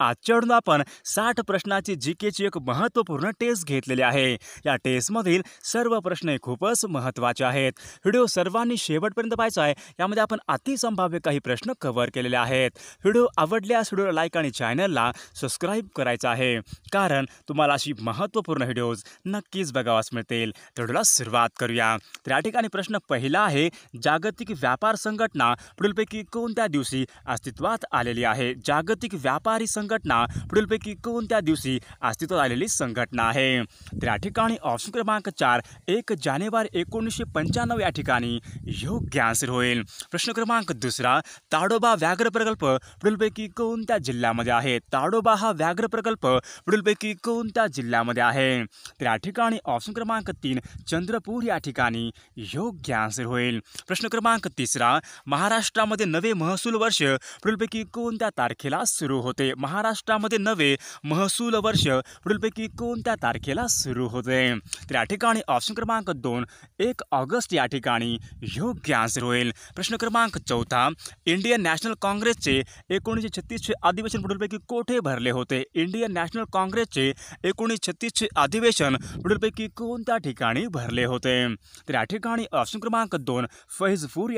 आजच्याडून आपण साठ प्रश्नाची जी केची एक महत्त्वपूर्ण टेस्ट घेतलेली आहे या टेस्टमधील सर्व प्रश्न खूपच महत्त्वाचे आहेत व्हिडिओ सर्वांनी शेवटपर्यंत पाहायचा आहे यामध्ये आपण अतिसंभाव्य काही प्रश्न कव्हर केलेले आहेत व्हिडिओ आवडल्यास व्हिडिओला लाईक आणि चॅनलला सबस्क्राईब करायचा आहे कारण तुम्हाला अशी महत्त्वपूर्ण व्हिडिओज नक्कीच बघावास मिळतील तर व्हिडिओला सुरुवात करूया तर या ठिकाणी प्रश्न पहिला आहे जागतिक व्यापार संघटना पुढीलपैकी कोणत्या दिवशी अस्तित्वात आलेली आहे जागतिक व्यापारी संघ संघटना पुढीलपैकी कोणत्या दिवशी अस्तित्वात आलेली संघटना आहे तर ऑप्शन क्रमांक चार एक जानेवारी एकोणीसशे पंच्याण्णव या योग्य आन्सर होईल प्रश्न क्रमांक दुसरा ताडोबा व्याघ्र प्रकल्प पुढीलपैकी कोणत्या जिल्ह्यामध्ये आहे ताडोबा हा व्याघ्र प्रकल्प पुढीलपैकी कोणत्या जिल्ह्यामध्ये आहे ऑप्शन क्रमांक तीन चंद्रपुर या योग्य आन्सर होईल प्रश्न क्रमांक तिसरा महाराष्ट्रामध्ये नवे महसूल वर्ष पुढीलपैकी कोणत्या तारखेला सुरू होते महा महाराष्ट्र मे नवे महसूल वर्ष पुढ़पैकी को तारखेला सुरू होते ऑप्शन क्रमांक दोन एक ऑगस्ट या योग्य आंसर हो प्रश्न क्रमांक चौथा इंडियन नॅशनल काँग्रेसचे एकोणीसशे छत्तीस अधिवेशन पुढीलपैकी कोठे भरले होते इंडियन नॅशनल काँग्रेसचे एकोणीसशे छत्तीसचे अधिवेशन पुढ़पैकी को ठिकाणी भरले होते ऑप्शन क्रमांक दोन फैजपुर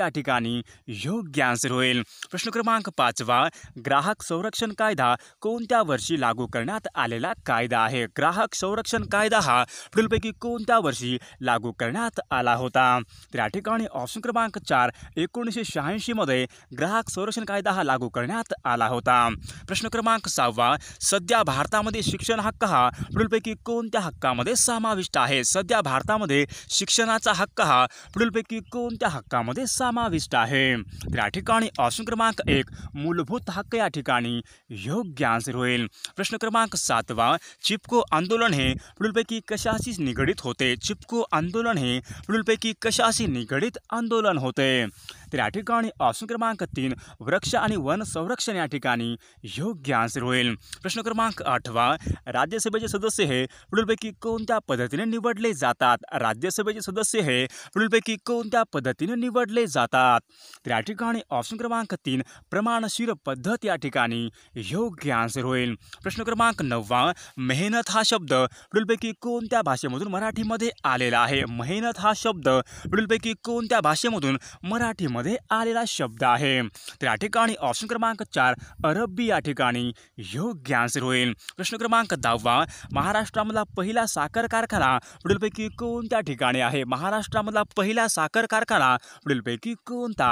योग्य आंसर हो प्रश्न क्रमांक पांचवा ग्राहक संरक्षण कायदा कोणत्या वर्षी लागू करण्यात आलेला कायदा आहे ग्राहक संरक्षण कायदा हा पुढीलपैकी कोणत्या वर्षी लागू करण्यात आला होता तर या ठिकाणी ऑप्शन क्रमांक चार एकोणीसशे शहाऐंशीमध्ये ग्राहक संरक्षण कायदा हा लागू करण्यात आला होता प्रश्न क्रमांक सहावा सध्या भारतामध्ये शिक्षण हक्क हा पुढीलपैकी कोणत्या हक्कामध्ये समाविष्ट आहे सध्या भारतामध्ये शिक्षणाचा हक्क हा पुढीलपैकी कोणत्या हक्कामध्ये समाविष्ट आहे तर या ठिकाणी ऑप्शन क्रमांक एक मूलभूत हक्क या ठिकाणी योग्य योग्य आंसर हो प्रश्न क्रमांक सातवा चिपको आंदोलन हे पुढीलपैकी कशाशी निगड़ित होते चिपको आंदोलन हे पुढीलपैकी कशाशी निगड़ित आंदोलन होते तर या ठिकाणी ऑप्शन क्रमांक तीन वृक्ष आ वन संरक्षण या योग्य आंसर होल प्रश्न क्रमांक आठवा राज्यसभा सदस्य है पुढीलपैकी को पद्धति निवडले जातात राज्यसभेचे सदस्य है पुढीलपैकी को पद्धति निवडले जातात तर ठिकाणी ऑप्शन क्रमांक तीन प्रमाणशीर पद्धत या योग्य आंसर होल प्रश्न क्रमांक नववा मेहनत हा शब्द पुढीलपैकी को भाषेम मराठी आलेला आ मेहनत हा शब्द पुढीलपैकी को भाषेम मराठी यामध्ये आलेला शब्द आहे तर ऑप्शन क्रमांक चार अरबी या योग्य आन्सर होईल प्रश्न क्रमांक दहावा महाराष्ट्रामधला पहिला साखर कारखाना पुढीलपैकी कोणत्या ठिकाणी आहे महाराष्ट्रामधला पहिला साखर कारखाना पुढीलपैकी कोणता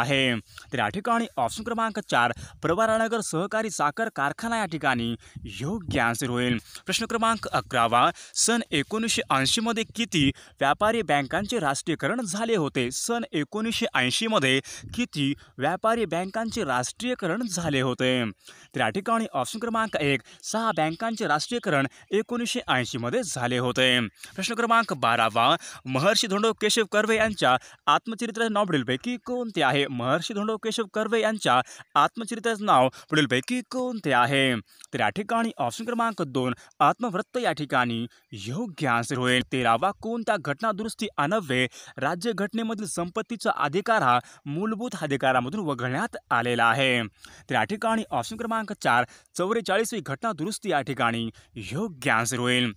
ऑप्शन क्रमांक चार प्रवरानगर सहकारी साखर कारखाना या ठिकाणी योग्य आन्सर होईल प्रश्न क्रमांक अकरावा सन एकोणीसशे ऐंशीमध्ये किती व्यापारी बैंक राष्ट्रीयकरण होते सन एकोणीसशे ऐंशीमध्ये किती व्यापारी बँकांचे राष्ट्रीयकरण झाले होते तर या ठिकाणी ऑप्शन क्रमांक एक सहा बँकांचे राष्ट्रीयकरण एकोणीसशे ऐंशीमध्ये झाले होते प्रश्न क्रमांक बारावा महर्षी धोंडो केशव कर्वे यांच्या आत्मचरित्र नाव पुढीलपैकी कोणते आहे महर्षी धोंडो केशव कर्वे यांच्या आत्मचरित्राचे नाव पुढीलपैकी कोणते आहे तर या ठिकाणी ऑप्शन क्रमांक दोन आत्मवृत्त या ठिकाणी योग्य आन्सर होईल तेरावा कोणत्या घटना दुरुस्ती राज्य घटनेमधील संपत्तीचा अधिकार हा मूळ मूलभूत अधिकारामधून वगळण्यात आलेला आहे तर या ठिकाणी ऑप्शन क्रमांक चार चौवेचाळीसवी घटना दुरुस्ती या ठिकाणी योग्य आन्सर होईल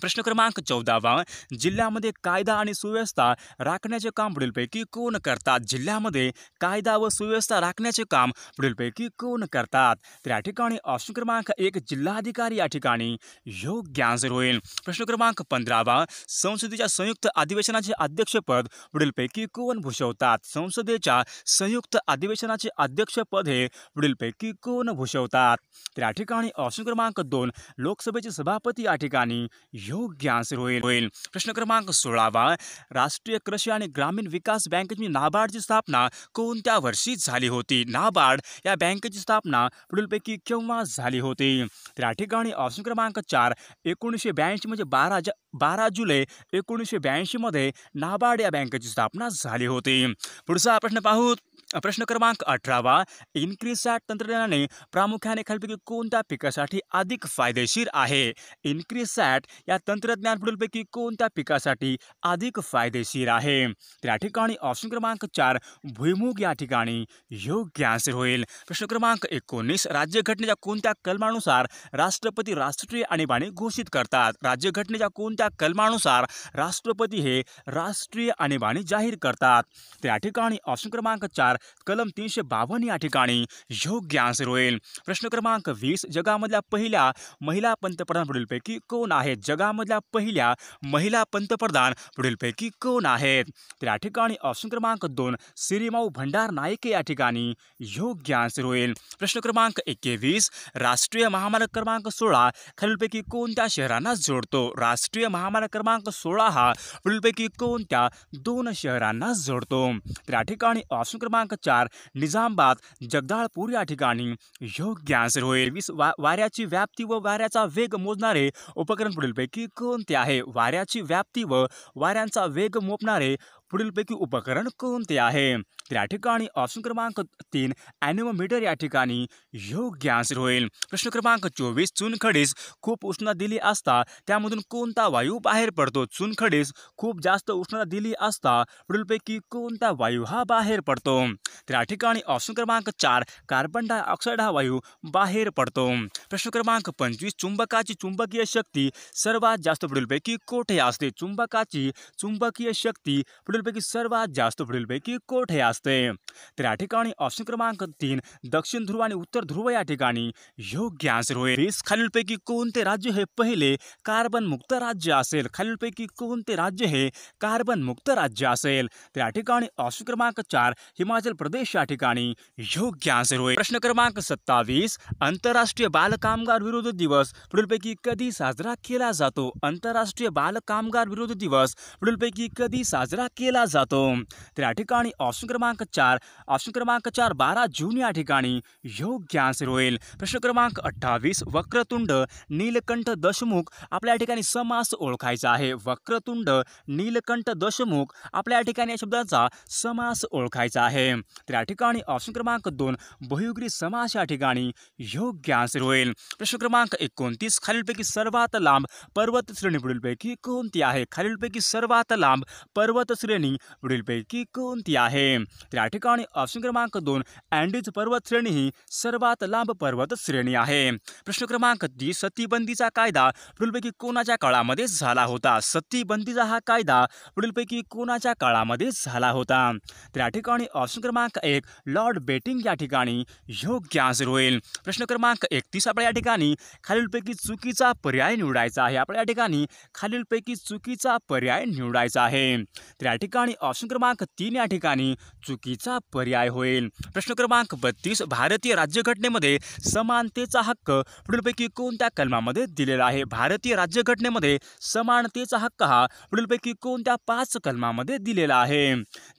प्रश्न क्रमांक चौदावा जिल्ह्यामध्ये कायदा आणि सुव्यवस्था राखण्याचे काम पुढीलपैकी कोण करतात जिल्ह्यामध्ये कायदा व सुव्यवस्था राखण्याचे काम पुढीलपैकी कोण करतात तर या ठिकाणी ऑप्शन क्रमांक एक जिल्हाधिकारी या ठिकाणी योग्य आन्सर होईल प्रश्न क्रमांक पंधरावा संसदेच्या संयुक्त अधिवेशनाचे अध्यक्षपद पुढीलपैकी कोण भूषवतात संसदेच्या संयुक्त अधिवेशनाचे अध्यक्षपद हे पुढीलपैकी कोण भूषवतात तर या ठिकाणी ऑप्शन क्रमांक दोन लोकसभेचे सभापती या ठिकाणी योग्य आंसर होईल प्रश्न क्रमांक सोळावा राष्ट्रीय कृषी आणि ग्रामीण विकास बँकेची नाबार्डची स्थापना कोणत्या वर्षी झाली होती नाबार्ड या बँकेची स्थापना पुढीलपैकी केव्हा झाली होती तर या ठिकाणी ऑप्शन क्रमांक चार एकोणीसशे ब्याऐंशी म्हणजे बारा ज बारा जुलै एकोणीसशे ब्याऐंशीमध्ये नाबार्ड या बँकेची स्थापना झाली होती पुढचा प्रश्न पाहू प्रश्न क्रमांक अठरावा इन्क्रिसॅट तंत्रज्ञानाने प्रामुख्याने खालपैकी कोणत्या पिकासाठी अधिक फायदेशीर आहे इन्क्रिसॅट या तंत्रज्ञान पुढीलपैकी कोणत्या पिकासाठी अधिक फायदेशीर आहे तर ठिकाणी ऑप्शन क्रमांक चार भुईमुग या ठिकाणी योग्य आन्सर होईल प्रश्न क्रमांक एकोणीस राज्यघटनेच्या कोणत्या कलमानुसार राष्ट्रपती राष्ट्रीय आणीबाणी घोषित करतात राज्यघटनेच्या कोणत्या कलमानुसार राष्ट्रपती हे राष्ट्रीय आणीबाणी जाहीर करतात तर ठिकाणी ऑप्शन क्रमांक चार कलम तीनशे बावन्न या ठिकाणी योग्य आन्सर हो प्रश्न क्रमांक वीस जगामधल्या पहिल्या महिला पंतप्रधान पुढीलपैकी कोण आहेत जगामधल्या पहिल्या महिला पंतप्रधान पुढीलपैकी कोण ऑप्शन क्रमांक दोन सिरीमाऊ भंडार नायके या योग्य आन्सर होईल प्रश्न क्रमांक एकवीस राष्ट्रीय महामार्ग क्रमांक सोला खालपैकी को शहर जोड़ो राष्ट्रीय महामार्ग क्रमांक सोला हा पुढीलपैकी कोणत्या दोन शहरांना जोडतो तर ठिकाणी ऑप्शन क्रमांक क्रमांक चार निजामाबाद जगदाळपूर योग्य आन्सर होईल वीस वा व वाऱ्याचा वेग मोजणारे उपकरण पुढीलपैकी को आहे वाऱ्याची व्याप्ती व वाऱ्यांचा वेग मोजणारे पुढीलपैकी उपकरण को आहे तर ठिकाणी ऑप्शन क्रमांक तीन एनिमोमीटर या ठिकाणी योग्य आन्सर होईल प्रश्न क्रमांक चोवीस चुनखडीस खूब उष्णता दिली असता त्यामधून कोणता वायू पडतो चुनखडीस खूब जास्त उष्णता दिली असता पुढीलपैकी कोणता वायू हा बाहेर पडतो तर ठिकाणी ऑप्शन क्रमांक चार कार्बन डायऑक्साईड हा वायू बाहर पडतो प्रश्न क्रमांक पंचवीस चुंबकाची चुंबकीय शक्ति सर्वात जास्त पुढीलपैकी कोठे असते चुंबका चुंबकीय शक्ति पुढीलपैकी सर्वात जास्त पुढीलपैकी कोठे असते असते तर या ऑप्शन क्रमांक तीन दक्षिण ध्रुव आणि उत्तर ध्रुव या ठिकाणी योग्य आन्सर होईल वीस खालीलपैकी राज्य है पहिले कार्बन मुक्त राज्य असेल खालीलपैकी कोणते राज्य हे कार्बन मुक्त राज्य असेल तर ऑप्शन क्रमांक चार हिमाचल प्रदेश या योग्य आंसर होईल प्रश्न क्रमांक सत्तावीस आंतरराष्ट्रीय कामगार विरोध दिवस पुढीलपैकी कधी साजरा केला जातो आंतरराष्ट्रीय बालकामगार विरोध दिवस पुढीलपैकी कधी साजरा केला जातो तर ऑप्शन क्रमांक क्रमांक चार ऑप्शन क्रमांक चार बारा जून या ठिकाणी योग्यांश होईल प्रश्न क्रमांक अठ्ठावीस वक्रतुंड नीलकंठ दशमुख आपल्या ठिकाणी समास ओळखायचा आहे वक्रतुंड नीलकंठ दशमुख आपल्या या ठिकाणी या शब्दाचा समास ओळखायचा आहे तर या ठिकाणी ऑप्शन क्रमांक दोन बहुग्री समास या ठिकाणी योग्य आन्सर होईल प्रश्न क्रमांक एकोणतीस खालीलपैकी सर्वात लांब पर्वत श्रेणी पुढीलपैकी कोणती आहे खालीलपैकी सर्वात लांब पर्वत श्रेणी पुढीलपैकी कोणती आहे तर या ठिकाणी ऑप्शन क्रमांक दोन अँडीज पर्वत श्रेणी ही सर्वात लांब पर्वत श्रेणी आहे प्रश्न क्रमांक तीस सतीबंदीचा कायदा पुढीलपैकी कोणाच्या काळामध्ये झाला होता सतीबंदीचा हा कायदा पुढीलपैकी कोणाच्या काळामध्ये झाला होता तर या ठिकाणी ऑप्शन क्रमांक एक लॉर्ड बेटिंग या ठिकाणी योग्य आन्सर होईल प्रश्न क्रमांक एकतीस आपल्या या ठिकाणी खालीलपैकी चुकीचा पर्याय निवडायचा आहे आपल्या या ठिकाणी खालीलपैकी चुकीचा पर्याय निवडायचा आहे तर या ठिकाणी ऑप्शन क्रमांक तीन या ठिकाणी चुकीचा पर्याय होईल प्रश्न क्रमांक बत्तीस भारतीय राज्यघटनेमध्ये समानतेचा हक्क पुढीलपैकी कोणत्या कलमामध्ये दिलेला आहे भारतीय राज्यघटनेमध्ये समानतेचा हक्क हा पुढीलपैकी कोणत्या पाच कलमामध्ये दिलेला आहे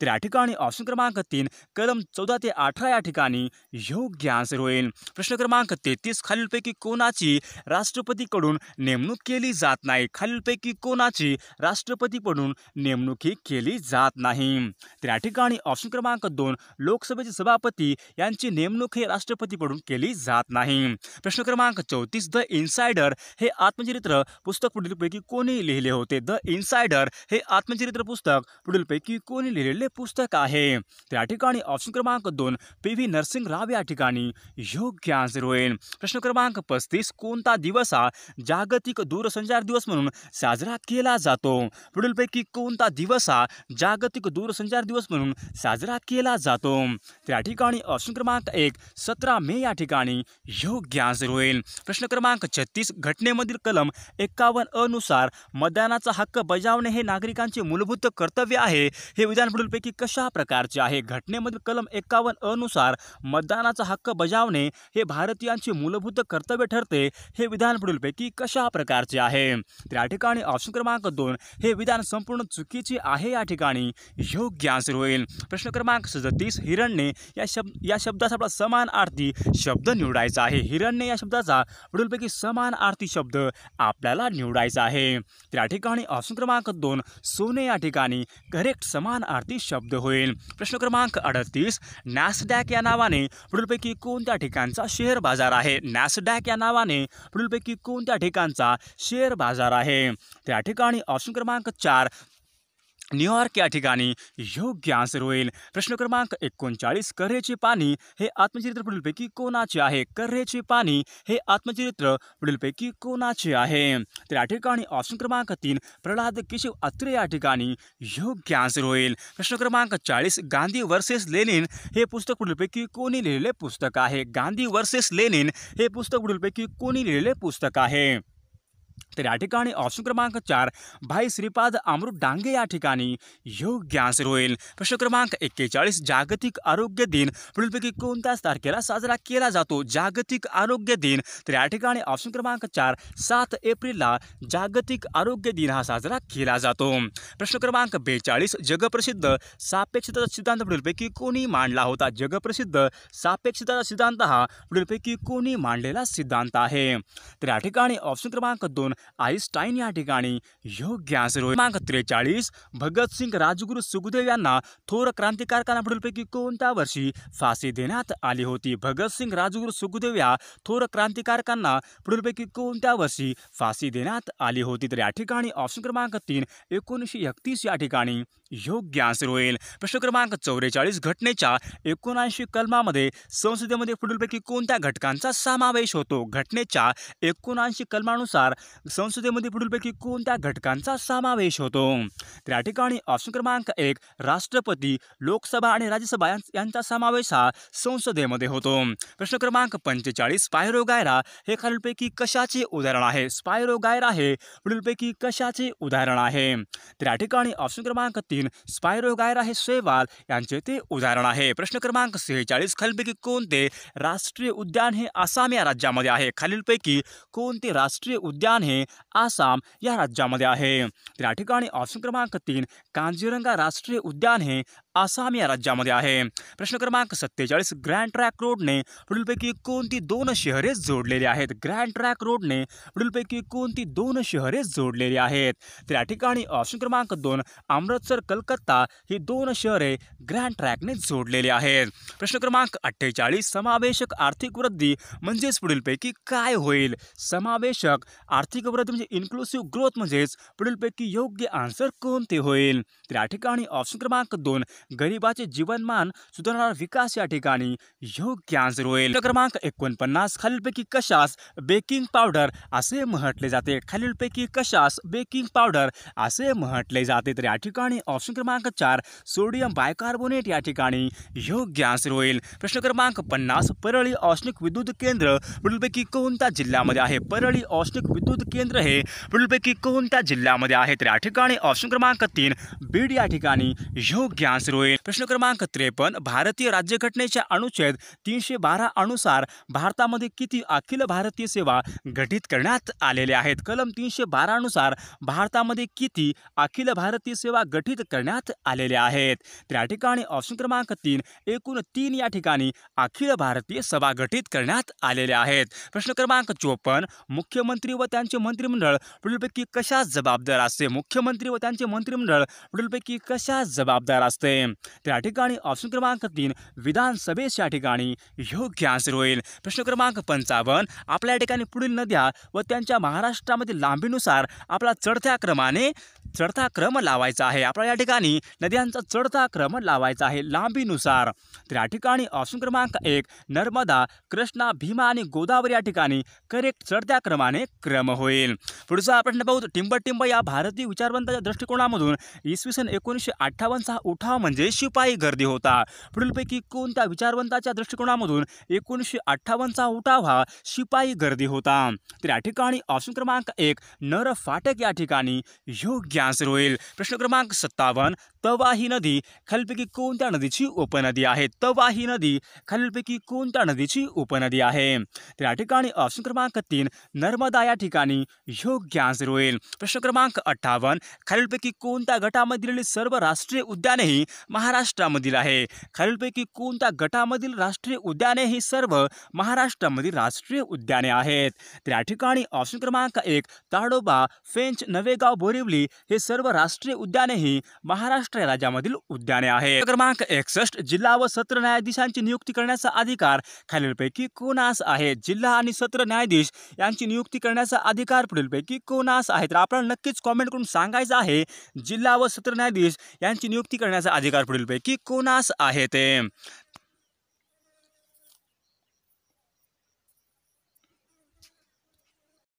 तर या ठिकाणी ऑप्शन क्रमांक तीन कलम चौदा ते अठरा या ठिकाणी योग्य आन्सर होईल प्रश्न क्रमांक तेहतीस खालीलपैकी कोणाची राष्ट्रपतीकडून नेमणूक केली जात नाही खालीलपैकी कोणाची राष्ट्रपतीकडून नेमणूक ही केली जात नाही तर या ठिकाणी ऑप्शन क्रमांक दोन लोकसभा सभापति यांची नेमणूक हे राष्ट्रपतीकडून केली जात नाही प्रश्न क्रमांक चौतीस द इन्सायडर हे आत्मचरित्र पुस्तक पुढीलपैकी कोणी लिहिले होते द इन्सायडर हे आत्मचरित्र पुस्तक पुढीलपैकी कोणी लिहिलेले पुस्तक आहे त्या ऑप्शन क्रमांक दोन पी वी नरसिंह राव या योग्य आंसर होईल प्रश्न क्रमांक पस्तीस को दिवस हा जागतिक दूरसंचार दिवस म्हणून साजरा केला जातो पुढीलपैकी कोणता दिवस हा जागतिक दूरसंचार दिवस म्हणून साजरा साजरा केला जातो त्या ठिकाणी ऑप्शन क्रमांक एक सतरा मे या ठिकाणी योग्य आन्सर होईल प्रश्न क्रमांक छत्तीस घटनेमधील कलम एक्कावन अनुसार मतदानाचा हक्क बजावणे हे नागरिकांचे मूलभूत कर्तव्य आहे हे विधान पुढीलपैकी कशा प्रकारचे आहे घटनेमधील कलम एकावन्न अनुसार मतदानाचा हक्क बजावणे हे भारतीयांचे मूलभूत कर्तव्य ठरते हे विधान पुढीलपैकी कशा प्रकारचे आहे त्या ठिकाणी ऑप्शन क्रमांक दोन हे विधान संपूर्ण चुकीचे आहे या ठिकाणी योग्य आन्सर होईल प्रश्न क्रमांक सदतीस हिरण्ये या शब्द या शब्दाचा आपला समान आरती शब्द निवडायचा आहे हिरण्य या शब्दाचा पुढीलपैकी समान आरती शब्द आपल्याला निवडायचा आहे त्या ठिकाणी ऑप्शन क्रमांक दोन सोने या ठिकाणी करेक्ट समान आरती शब्द होईल प्रश्न क्रमांक अडतीस नॅसडॅक या नावाने पुढीलपैकी कोणत्या ठिकाणचा शेअर बाजार आहे नॅसडॅक या नावाने पुढीलपैकी कोणत्या ठिकाणचा शेअर बाजार आहे त्या ठिकाणी ऑप्शन क्रमांक चार न्यूयॉर्क या ठिकाणी योग्य आंसर होईल प्रश्न क्रमांक एकोणचाळीस करेचे पाणी हे आत्मचरित्र पुढीलपैकी कोणाचे आहे करेचे पाणी हे आत्मचरित्र पुढीलपैकी कोणाचे आहे तर या ठिकाणी ऑप्शन क्रमांक तीन प्रल्हाद केशव अत्रे या ठिकाणी योग्य आंसर होईल प्रश्न क्रमांक चाळीस गांधी वर्सेस लेनिन हे पुस्तक पुढीलपैकी कोणी लिहिलेले पुस्तक आहे गांधी वर्सेस लेनिन हे पुस्तक पुढीलपैकी कोणी लिहिलेले पुस्तक आहे तर या ऑप्शन क्रमांक चार भाई श्रीपाद अमृत डांगे या ठिकाणी योग्य प्रश्न क्रमांक एक्केचाळीस जागतिक आरोग्य दिन पुढीलपैकी कोणत्याच तारखेला साजरा केला जातो जागतिक आरोग्य दिन तर या ऑप्शन क्रमांक चार सात एप्रिलला जागतिक आरोग्य दिन हा साजरा केला जातो प्रश्न क्रमांक जग प्रसिद्ध सापेक्षता सिद्धांत पुढीलपैकी को मांडला होता जगप्रसिद्ध सापेक्षता सिद्धांत हा पुढीलपैकी कोणी मांडलेला सिद्धांत है तो या ऑप्शन क्रमांक दोन आईन्स्टाईन या योग्य आन्सर होईल क्रमांक त्रेचाळीस भगतसिंग राजगुरू सुखदेव थोर क्रांतिकारकांना पुढीलपैकी वर्षी फाशी देण्यात आली भगत सिंह राजगुरु सुखदेव या थोर क्रांतिकारकांना पुढीलपैकी वर्षी फाशी देण्यात आली होती तर या ऑप्शन क्रमांक तीन एकोणीसशे एकतीस या योग्य आन्सर होईल प्रश्न क्रमांक चौवेचाळीस घटनेच्या एकोणऐंशी कलमामध्ये संसदेमध्ये पुढीलपैकी कोणत्या घटकांचा समावेश होतो घटनेच्या एकोणऐंशी कलमानुसार संसदेमध्ये पुढीलपैकी कोणत्या घटकांचा समावेश होतो तर या ठिकाणी ऑप्शन क्रमांक एक राष्ट्रपती लोकसभा आणि राज्यसभा यांचा समावेश हा संसदेमध्ये होतो प्रश्न क्रमांक पंचेचाळीस गायरा हे खालीलपैकी कशाचे उदाहरण आहे गायरा हे पुढीलपैकी कशाचे उदाहरण आहे तर या ठिकाणी ऑप्शन क्रमांक तीन तीन स्पायरो गायरा हे शैवाल यांचे ते उदाहरण आहे प्रश्न क्रमांक सेहेचाळीस खालपैकी कोणते राष्ट्रीय उद्यान हे आसाम या राज्यामध्ये आहे खालीलपैकी कोणते राष्ट्रीय उद्यान हे आसाम या राज्यामध्ये आहे तर या ठिकाणी ऑप्शन क्रमांक तीन कांजीरंगा राष्ट्रीय उद्यान हे आसाम या राज्यामध्ये आहे प्रश्न क्रमांक सत्तेचाळीस ग्रँड ट्रॅक रोडने पुढीलपैकी कोणती दोन शहरे जोडलेली ग्रैंड ट्रैक रोड ने पुढीलपैकी कोणती दोन शहरें जोडलेली आहेत तर या ऑप्शन क्रमांक दोन अमृतसर कलकत्ता ही दोन शहरें शहरे ट्रैक ने जोड़े आहेत प्रश्न क्रमांक अठेच समावेशक आर्थिक वृद्धि म्हणजेच पुढीलपैकी काय समावेशक आर्थिक वृद्धि म्हणजे इन्क्लुसिव्ह ग्रोथ म्हणजेच पुढीलपैकी योग्य आंसर कोणते होईल ठिकाणी ऑप्शन क्रमांक दोन गरीबा जीवनमान सुधारणार विकास या ठिकाणी योग्य आन्सर होईल तो क्रमांक एकोणपन्नास खालीलपैकी कशास बेकिंग पाउडर असे म्हटले जाते कशास बेकिंग पाउडर असे म्हटले जाते तर या ऑप्शन क्रमांक चार सोडियम बायकार्बोनेट या ठिकाणी योग्य आन्सर होईल प्रश्न क्रमांक पन्ना परली औष्णिक विद्युत केन्द्र पुढीलपैकी कोणत्या जिल्ह्यामध्ये आहे परळी औष्णिक विद्युत केन्द्र है पुढीलपैकी को जिल्ह्यामध्ये है तो या ऑप्शन क्रमांक तीन बीड या योग्य आन्सर प्रश्न क्रमांक त्रेपन्न भारतीय राज्यघटनेच्या अनुच्छेद तीनशे बारा अनुसार भारतामध्ये किती अखिल भारतीय सेवा गठीत करण्यात आलेल्या आहेत कलम तीनशे बारानुसार भारतामध्ये किती अखिल भारतीय सेवा गठीत करण्यात आलेल्या आहेत त्या ठिकाणी ऑप्शन क्रमांक तीन एकूण तीन या ठिकाणी अखिल भारतीय सभा गठीत करण्यात आलेल्या आहेत प्रश्न क्रमांक चोपन्न मुख्यमंत्री व त्यांचे मंत्रिमंडळ पुढीलपैकी कशा जबाबदार असते मुख्यमंत्री व त्यांचे मंत्रिमंडळ पुढीलपैकी कशा जबाबदार असते त्या ठिकाणी ऑप्शन क्रमांक तीन विधानसभेच्या ठिकाणी योग्य आन्सर होईल प्रश्न क्रमांक पंचावन्न आपल्या ठिकाणी पुढील नद्या व त्यांच्या महाराष्ट्रामधील लांबीनुसार आपला चढत्या क्रमाने चढता क्रम लावायचा आहे आपल्या या ठिकाणी नद्यांचा चढता क्रम लावायचा आहे लांबीनुसार तर या ठिकाणी ऑप्शन क्रमांक एक नर्मदा कृष्णा भीमा आणि गोदावरी या ठिकाणी करेक्ट चढत्या क्रमाने क्रम होईल पुढचा प्रश्न पाहू टिंबटिंब या भारतीय विचारवंताच्या दृष्टिकोनामधून इसवी सन एकोणीसशे अठ्ठावन्नचा उठाव म्हणजे शिपाई गर्दी होता पुढीलपैकी कोणत्या विचारवंताच्या दृष्टिकोनामधून एकोणीसशे अठ्ठावन्नचा उठाव हा शिपाई गर्दी होता तर या ठिकाणी ऑप्शन क्रमांक एक नर फाटक या ठिकाणी योग्य आन्सर होईल प्रश्न क्रमांक सत्तावन्न तवा ही नदी खालीलपैकी कोणत्या नदीची उपनदी आहे तवा ही नदी खालीलपैकी कोणत्या नदीची उपनदी आहे तर ऑप्शन क्रमांक तीन नर्मदा या योग्य आन्सर होईल प्रश्न क्रमांक अठ्ठावन्न खालीलपैकी कोणत्या गटामध्ये दिलेली सर्व राष्ट्रीय उद्याने ही महाराष्ट्रामधील आहे खालीलपैकी कोणत्या गटामधील राष्ट्रीय उद्याने ही सर्व महाराष्ट्रामधील राष्ट्रीय उद्याने आहेत तर ऑप्शन क्रमांक एक ताडोबा फेंच नवेगाव बोरिवली हे सर्व राष्ट्रीय उद्याने ही महाराष्ट्र राज्यामधील उद्याने आहेत क्रमांक एकसष्ट जिल्हा व सत्र न्यायाधीशांची नियुक्ती करण्याचा अधिकार खालीलपैकी कोणास आहे जिल्हा आणि सत्र न्यायाधीश यांची नियुक्ती करण्याचा अधिकार पुढीलपैकी कोणास आहे तर आपण नक्कीच कॉमेंट करून सांगायचं आहे जिल्हा व सत्र न्यायाधीश यांची नियुक्ती करण्याचा अधिकार पुढीलपैकी कोणास आहे ते